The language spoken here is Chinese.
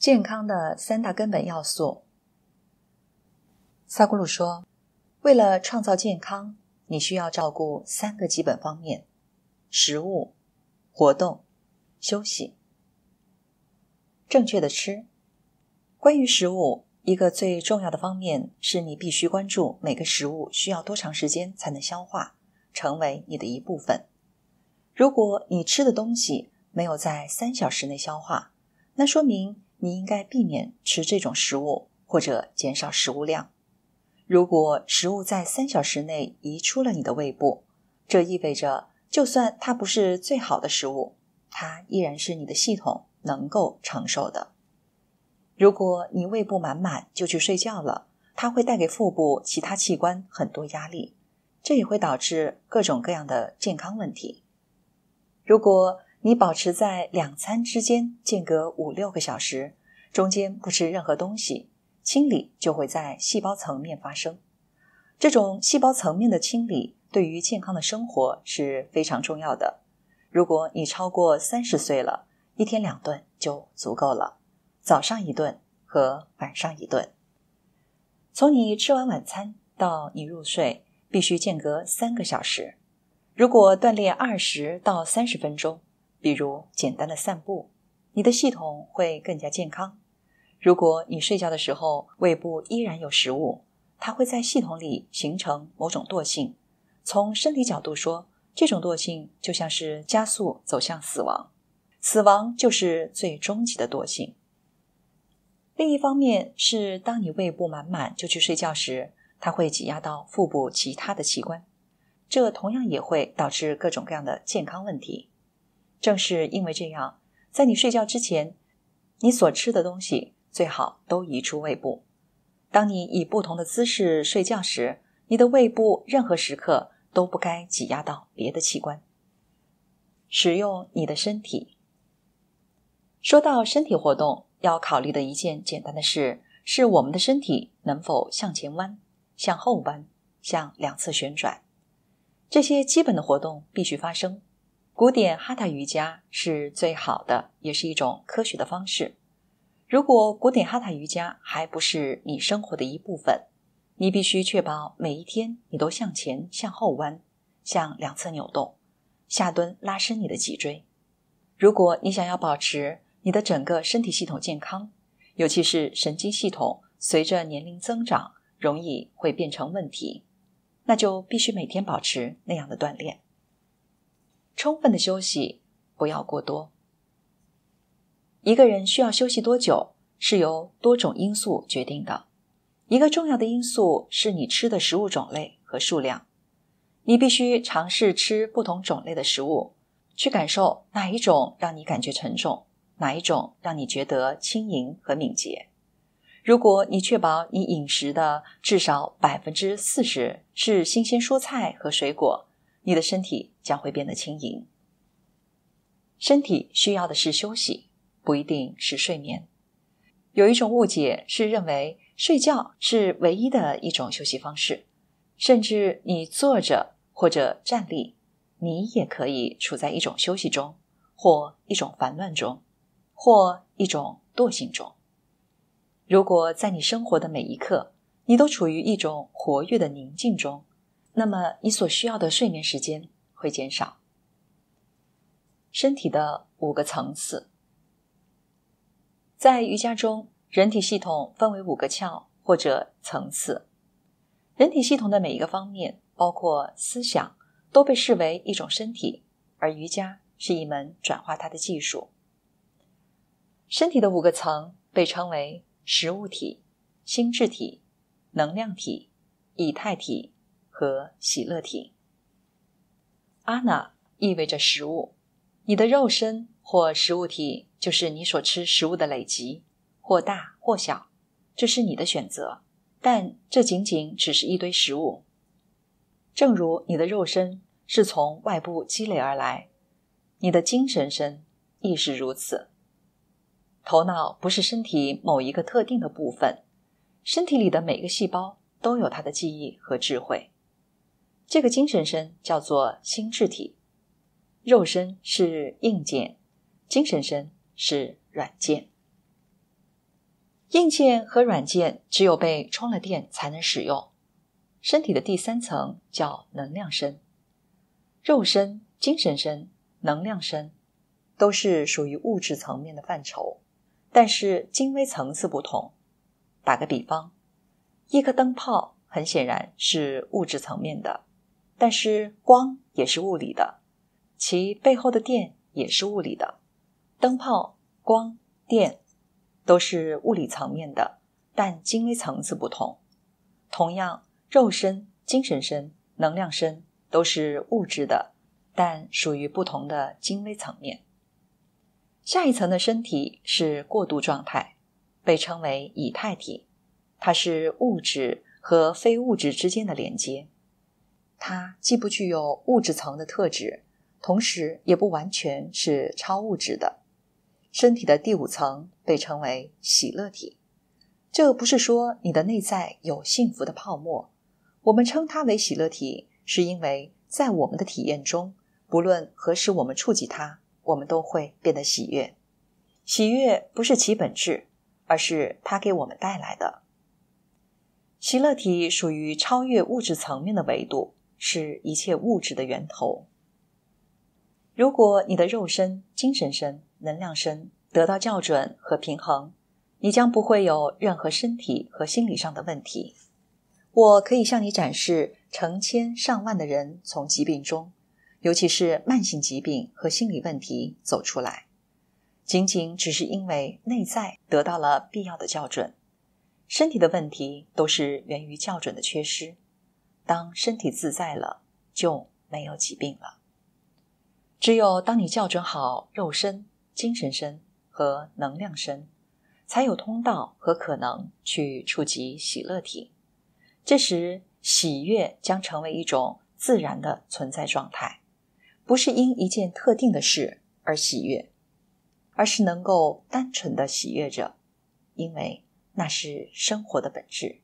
健康的三大根本要素，萨古鲁说：“为了创造健康，你需要照顾三个基本方面：食物、活动、休息。正确的吃。关于食物，一个最重要的方面是你必须关注每个食物需要多长时间才能消化，成为你的一部分。如果你吃的东西没有在三小时内消化，那说明。”你应该避免吃这种食物，或者减少食物量。如果食物在三小时内移出了你的胃部，这意味着就算它不是最好的食物，它依然是你的系统能够承受的。如果你胃部满满就去睡觉了，它会带给腹部其他器官很多压力，这也会导致各种各样的健康问题。如果你保持在两餐之间间隔五六个小时，中间不吃任何东西，清理就会在细胞层面发生。这种细胞层面的清理对于健康的生活是非常重要的。如果你超过三十岁了，一天两顿就足够了，早上一顿和晚上一顿。从你吃完晚餐到你入睡必须间隔三个小时。如果锻炼二十到三十分钟。比如简单的散步，你的系统会更加健康。如果你睡觉的时候胃部依然有食物，它会在系统里形成某种惰性。从身体角度说，这种惰性就像是加速走向死亡。死亡就是最终极的惰性。另一方面是，当你胃部满满就去睡觉时，它会挤压到腹部其他的器官，这同样也会导致各种各样的健康问题。正是因为这样，在你睡觉之前，你所吃的东西最好都移出胃部。当你以不同的姿势睡觉时，你的胃部任何时刻都不该挤压到别的器官。使用你的身体。说到身体活动要考虑的一件简单的事，是我们的身体能否向前弯、向后弯、向两侧旋转。这些基本的活动必须发生。古典哈塔瑜伽是最好的，也是一种科学的方式。如果古典哈塔瑜伽还不是你生活的一部分，你必须确保每一天你都向前、向后弯，向两侧扭动，下蹲拉伸你的脊椎。如果你想要保持你的整个身体系统健康，尤其是神经系统，随着年龄增长容易会变成问题，那就必须每天保持那样的锻炼。充分的休息，不要过多。一个人需要休息多久是由多种因素决定的。一个重要的因素是你吃的食物种类和数量。你必须尝试吃不同种类的食物，去感受哪一种让你感觉沉重，哪一种让你觉得轻盈和敏捷。如果你确保你饮食的至少百分之四十是新鲜蔬菜和水果，你的身体。将会变得轻盈。身体需要的是休息，不一定是睡眠。有一种误解是认为睡觉是唯一的一种休息方式，甚至你坐着或者站立，你也可以处在一种休息中，或一种烦乱中，或一种惰性中。如果在你生活的每一刻，你都处于一种活跃的宁静中，那么你所需要的睡眠时间。会减少。身体的五个层次，在瑜伽中，人体系统分为五个窍或者层次。人体系统的每一个方面，包括思想，都被视为一种身体，而瑜伽是一门转化它的技术。身体的五个层被称为实物体、心智体、能量体、以太体和喜乐体。ana 意味着食物，你的肉身或食物体就是你所吃食物的累积，或大或小，这是你的选择，但这仅仅只是一堆食物。正如你的肉身是从外部积累而来，你的精神身亦是如此。头脑不是身体某一个特定的部分，身体里的每个细胞都有它的记忆和智慧。这个精神身叫做心智体，肉身是硬件，精神身是软件。硬件和软件只有被充了电才能使用。身体的第三层叫能量身，肉身、精神身、能量身都是属于物质层面的范畴，但是精微层次不同。打个比方，一颗灯泡很显然是物质层面的。但是光也是物理的，其背后的电也是物理的，灯泡、光、电都是物理层面的，但精微层次不同。同样，肉身、精神身、能量身都是物质的，但属于不同的精微层面。下一层的身体是过渡状态，被称为以太体，它是物质和非物质之间的连接。它既不具有物质层的特质，同时也不完全是超物质的。身体的第五层被称为喜乐体。这不是说你的内在有幸福的泡沫，我们称它为喜乐体，是因为在我们的体验中，不论何时我们触及它，我们都会变得喜悦。喜悦不是其本质，而是它给我们带来的。喜乐体属于超越物质层面的维度。是一切物质的源头。如果你的肉身、精神身、能量身得到校准和平衡，你将不会有任何身体和心理上的问题。我可以向你展示成千上万的人从疾病中，尤其是慢性疾病和心理问题走出来，仅仅只是因为内在得到了必要的校准。身体的问题都是源于校准的缺失。当身体自在了，就没有疾病了。只有当你校准好肉身、精神身和能量身，才有通道和可能去触及喜乐体。这时，喜悦将成为一种自然的存在状态，不是因一件特定的事而喜悦，而是能够单纯的喜悦着，因为那是生活的本质。